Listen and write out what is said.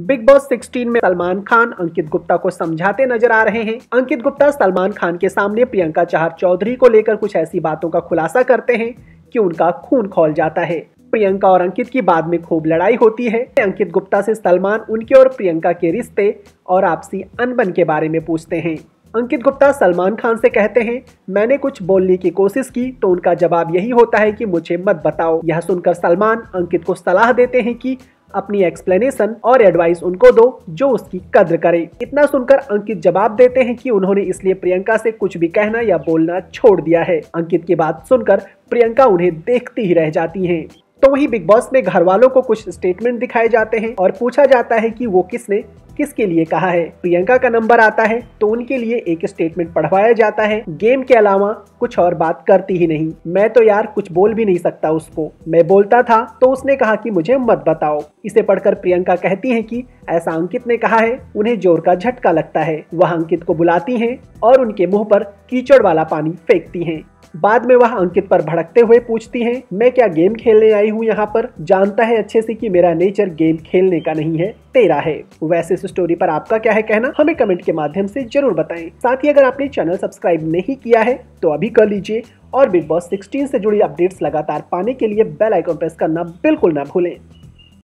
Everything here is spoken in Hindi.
बिग बॉस 16 में सलमान खान अंकित गुप्ता को समझाते नजर आ रहे हैं अंकित गुप्ता सलमान खान के सामने प्रियंका चहर चौधरी को लेकर कुछ ऐसी बातों का खुलासा करते हैं कि उनका खून खोल जाता है प्रियंका और अंकित की बाद में खूब लड़ाई होती है अंकित गुप्ता से सलमान उनके और प्रियंका के रिश्ते और आपसी अनबन के बारे में पूछते हैं अंकित गुप्ता सलमान खान से कहते हैं मैंने कुछ बोलने की कोशिश की तो उनका जवाब यही होता है कि मुझे मत बताओ यह सुनकर सलमान अंकित को सलाह देते हैं कि अपनी एक्सप्लेनेशन और एडवाइस उनको दो जो उसकी कद्र करे इतना सुनकर अंकित जवाब देते हैं कि उन्होंने इसलिए प्रियंका से कुछ भी कहना या बोलना छोड़ दिया है अंकित की बात सुनकर प्रियंका उन्हें देखती ही रह जाती हैं। तो वही बिग बॉस में घर वालों को कुछ स्टेटमेंट दिखाए जाते हैं और पूछा जाता है कि वो किसने किसके लिए कहा है प्रियंका का नंबर आता है तो उनके लिए एक स्टेटमेंट पढ़वाया जाता है गेम के अलावा कुछ और बात करती ही नहीं मैं तो यार कुछ बोल भी नहीं सकता उसको मैं बोलता था तो उसने कहा कि मुझे मत बताओ इसे पढ़कर प्रियंका कहती है कि ऐसा अंकित ने कहा है उन्हें जोर का झटका लगता है वह अंकित को बुलाती है और उनके मुंह पर कीचड़ वाला पानी फेंकती है बाद में वह अंकित पर भड़कते हुए पूछती है मैं क्या गेम खेलने आई हूँ यहाँ पर जानता है अच्छे से की मेरा नेचर गेम खेलने का नहीं है तेरा है वैसे इस स्टोरी पर आपका क्या है कहना हमें कमेंट के माध्यम से जरूर बताएं साथ ही अगर आपने चैनल सब्सक्राइब नहीं किया है तो अभी कर लीजिए और बिग बॉस 16 से जुड़ी अपडेट्स लगातार पाने के लिए बेल आइकॉन प्रेस करना बिल्कुल ना भूलें